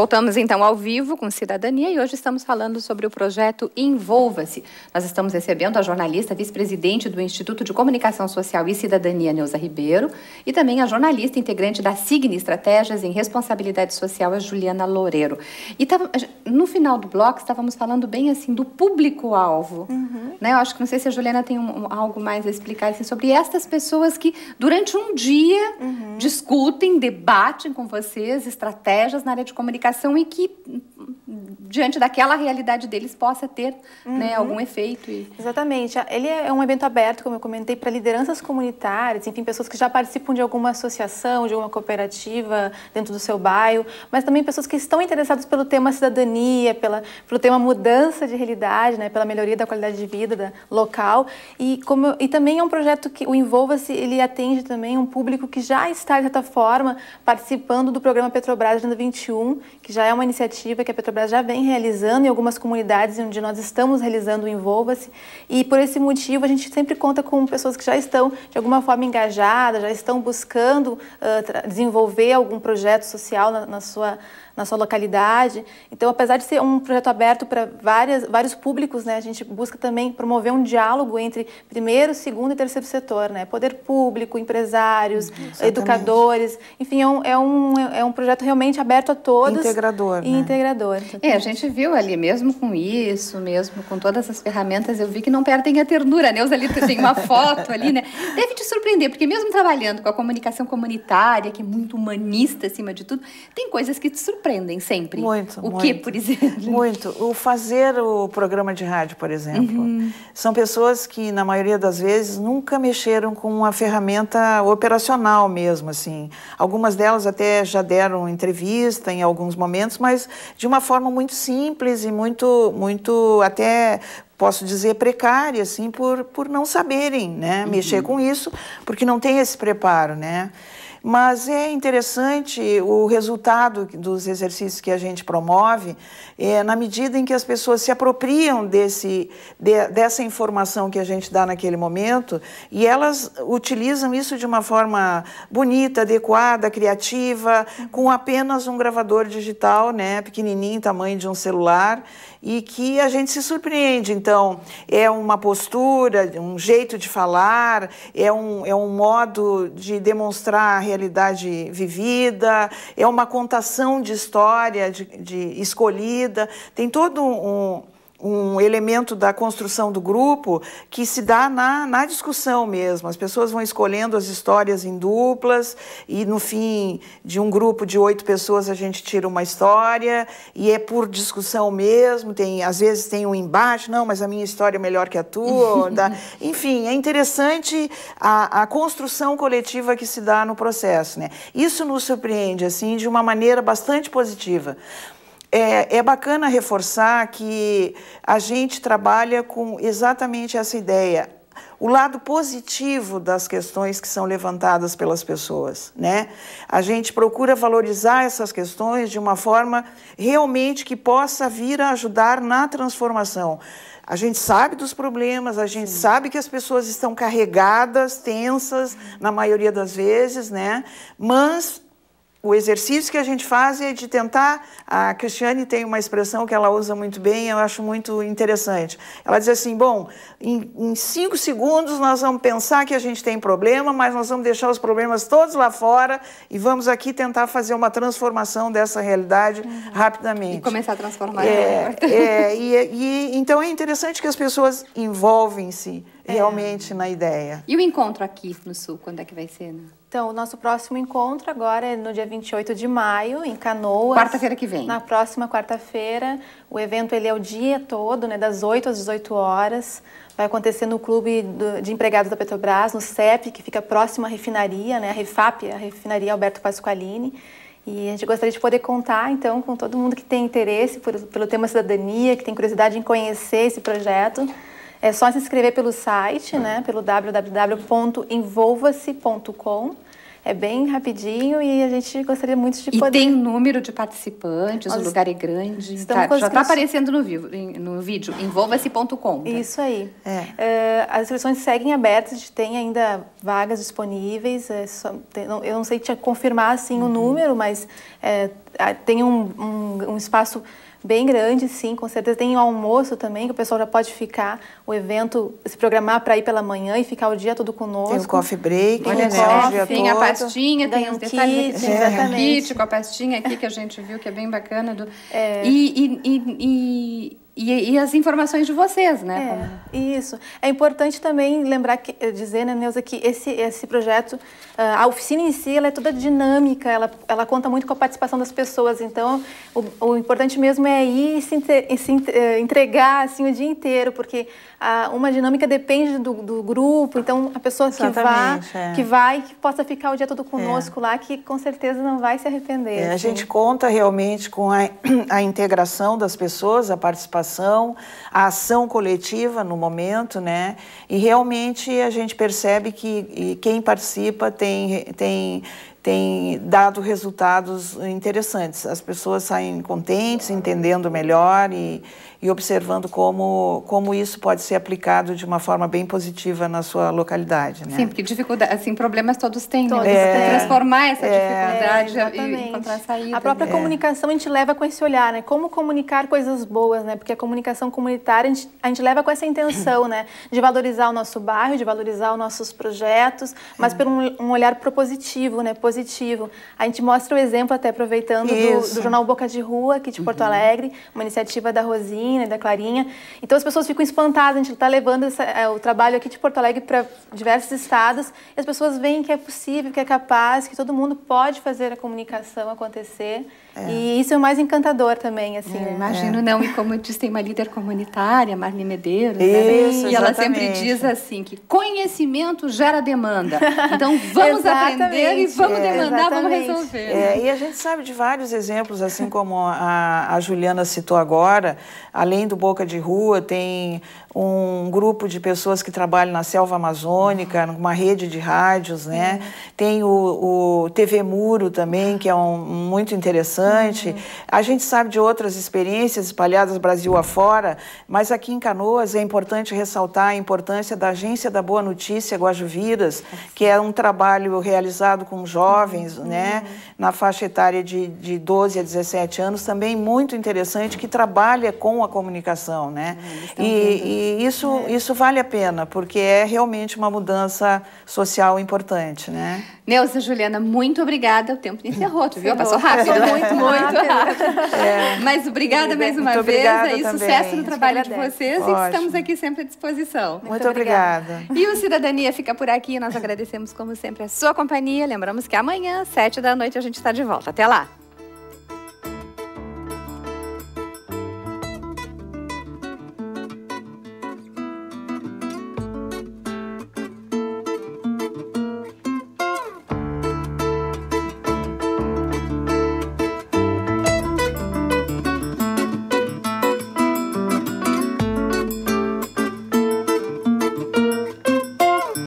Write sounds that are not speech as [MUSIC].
Voltamos então ao vivo com Cidadania e hoje estamos falando sobre o projeto Envolva-se. Nós estamos recebendo a jornalista vice-presidente do Instituto de Comunicação Social e Cidadania, Neuza Ribeiro, e também a jornalista integrante da Signe Estratégias em Responsabilidade Social, a Juliana Loureiro. E no final do bloco estávamos falando bem assim do público-alvo. Uhum. Né? Eu acho que não sei se a Juliana tem um, um, algo mais a explicar assim, sobre estas pessoas que durante um dia uhum. discutem, debatem com vocês estratégias na área de comunicação comunicação e que diante daquela realidade deles possa ter né, uhum. né, algum efeito. E... Exatamente. Ele é um evento aberto, como eu comentei, para lideranças comunitárias, enfim, pessoas que já participam de alguma associação, de alguma cooperativa dentro do seu bairro, mas também pessoas que estão interessadas pelo tema cidadania, pela, pelo tema mudança de realidade, né, pela melhoria da qualidade de vida da, local. E, como, e também é um projeto que o Envolva-se, ele atende também um público que já está, de certa forma, participando do programa Petrobras Agenda 21, que já é uma iniciativa que a Petrobras já vem vem realizando em algumas comunidades onde nós estamos realizando o Envolva-se e por esse motivo a gente sempre conta com pessoas que já estão de alguma forma engajadas, já estão buscando uh, desenvolver algum projeto social na, na sua na sua localidade. Então, apesar de ser um projeto aberto para vários públicos, né, a gente busca também promover um diálogo entre primeiro, segundo e terceiro setor, né, poder público, empresários, uhum, educadores, enfim, é um, é, um, é um projeto realmente aberto a todos. Integrador, e né? integrador. É, a gente viu ali, mesmo com isso, mesmo com todas as ferramentas, eu vi que não perdem a ternura, né, Os ali tem uma foto ali, né, deve te surpreender, porque mesmo trabalhando com a comunicação comunitária, que é muito humanista acima de tudo, tem coisas que te surpreendem aprendem sempre. Muito. O muito, que, por exemplo? Muito. O fazer o programa de rádio, por exemplo. Uhum. São pessoas que, na maioria das vezes, nunca mexeram com uma ferramenta operacional mesmo, assim. Algumas delas até já deram entrevista em alguns momentos, mas de uma forma muito simples e muito, muito até posso dizer, precária, assim, por, por não saberem né, uhum. mexer com isso, porque não tem esse preparo, né? Mas é interessante o resultado dos exercícios que a gente promove, é, na medida em que as pessoas se apropriam desse, de, dessa informação que a gente dá naquele momento e elas utilizam isso de uma forma bonita, adequada, criativa, com apenas um gravador digital, né, pequenininho, tamanho de um celular, e que a gente se surpreende. Então, é uma postura, um jeito de falar, é um, é um modo de demonstrar realidade vivida, é uma contação de história de, de escolhida, tem todo um um elemento da construção do grupo que se dá na, na discussão mesmo. As pessoas vão escolhendo as histórias em duplas e, no fim, de um grupo de oito pessoas, a gente tira uma história e é por discussão mesmo. Tem, às vezes tem um embate, não, mas a minha história é melhor que a tua. tá? [LAUGHS] Enfim, é interessante a, a construção coletiva que se dá no processo. Né? Isso nos surpreende assim de uma maneira bastante positiva. É, é, bacana reforçar que a gente trabalha com exatamente essa ideia. O lado positivo das questões que são levantadas pelas pessoas, né? A gente procura valorizar essas questões de uma forma realmente que possa vir a ajudar na transformação. A gente sabe dos problemas, a gente Sim. sabe que as pessoas estão carregadas, tensas, na maioria das vezes, né? Mas o exercício que a gente faz é de tentar. A Cristiane tem uma expressão que ela usa muito bem, eu acho muito interessante. Ela diz assim: bom, em, em cinco segundos nós vamos pensar que a gente tem problema, mas nós vamos deixar os problemas todos lá fora e vamos aqui tentar fazer uma transformação dessa realidade uhum. rapidamente. E começar a transformar. É, é e, e, então é interessante que as pessoas envolvem-se é. realmente na ideia. E o encontro aqui no Sul, quando é que vai ser? Né? Então, o nosso próximo encontro agora é no dia 28 de maio, em Canoas. Quarta-feira que vem. Na próxima quarta-feira. O evento ele é o dia todo, né, das 8 às 18 horas. Vai acontecer no Clube de Empregados da Petrobras, no CEP, que fica próximo à refinaria, né, a Refap, a refinaria Alberto Pasqualini. E a gente gostaria de poder contar, então, com todo mundo que tem interesse por, pelo tema cidadania, que tem curiosidade em conhecer esse projeto. É só se inscrever pelo site, né, pelo www.envolvase.com. É bem rapidinho e a gente gostaria muito de poder. E tem número de participantes, Nós o lugar é grande. Tá, já está aparecendo no, vivo, no vídeo, envolva-se.com. Tá? Isso aí. É. Uh, as inscrições seguem abertas, a gente tem ainda vagas disponíveis. É só, tem, não, eu não sei te confirmar assim, uhum. o número, mas é, tem um, um, um espaço bem grande, sim, com certeza. Tem o almoço também, que o pessoal já pode ficar, o evento, se programar para ir pela manhã e ficar o dia todo conosco. Tem o coffee break, tem, né? né? É coffee, tem a pastinha, tem, tem os detalhes. Kit, Tem um kit com a pastinha aqui que a gente viu, que é bem bacana. Do... É. e, e, e, e e, e, as informações de vocês, né? É, isso. É importante também lembrar, que, eh, dizer, né, Neuza, que esse, esse projeto, eh, a oficina em si, ela é toda dinâmica, ela, ela conta muito com a participação das pessoas. Então, o, o importante mesmo é ir e se, se, eh, entregar assim, o dia inteiro, porque a, uma dinâmica depende do, do, grupo. Então, a pessoa Exatamente, que, vá, é. que vai, que possa ficar o dia todo conosco é. lá, que com certeza não vai se arrepender. É, assim. A gente conta realmente com a, [CLEARS THROAT] a integração das pessoas, a participação organização, a ação coletiva no momento, né? E realmente a gente percebe que quem participa tem, tem tem dado resultados interessantes. As pessoas saem contentes, entendendo melhor e, e observando como, como isso pode ser aplicado de uma forma bem positiva na sua localidade. Né? Sim, porque dificuldade, assim, problemas todos têm, né? todos né? transformar essa é, dificuldade é, e encontrar saída. A própria né? comunicação a gente leva com esse olhar, né? Como comunicar coisas boas, né? Porque a comunicação comunitária a gente, a gente leva com essa intenção, né? De valorizar o nosso bairro, de valorizar os nossos projetos, mas por um, um olhar propositivo, né? Positivo positivo. A gente mostra o exemplo, até aproveitando, do, do, jornal Boca de Rua, aqui de uhum. Porto Alegre, uma iniciativa da Rosina e da Clarinha. Então as pessoas ficam espantadas, a gente está levando essa, é, o trabalho aqui de Porto Alegre para diversos estados, e as pessoas veem que é possível, que é capaz, que todo mundo pode fazer a comunicação acontecer. É. E isso é o mais encantador também, assim. É, né? imagino, é. não. E como eu disse, tem uma líder comunitária, Marli Medeiros, né? isso, né? E ela sempre diz assim que conhecimento gera demanda. Então [LAUGHS] vamos aprender e vamos demandar, vamos resolver. Né? É, e a gente sabe de vários exemplos, assim como a, a Juliana citou agora, além do Boca de Rua, tem um grupo de pessoas que trabalham na selva amazônica, numa rede de rádios, né? Tem o, o TV Muro também, que é um, muito interessante bastante. Uhum. A gente sabe de outras experiências espalhadas Brasil afora, mas aqui em Canoas é importante ressaltar a importância da Agência da Boa Notícia Guajuviras, que é um trabalho realizado com jovens, uhum. né, na faixa etária de, de 12 a 17 anos, também muito interessante, que trabalha com a comunicação, né? Uhum, e, e, isso, é. isso vale a pena, porque é realmente uma mudança social importante, né? Neuza Juliana, muito obrigada. O tempo encerrou, tu viu? Passou rápido. [LAUGHS] Passou muito, muito rápido. É. Mas obrigada mais uma muito vez. e sucesso no trabalho de vocês Ótimo. e estamos aqui sempre à disposição. Muito, muito obrigada. obrigada. E o Cidadania fica por aqui. Nós agradecemos, como sempre, a sua companhia. Lembramos que amanhã, sete da noite, a gente está de volta. Até lá!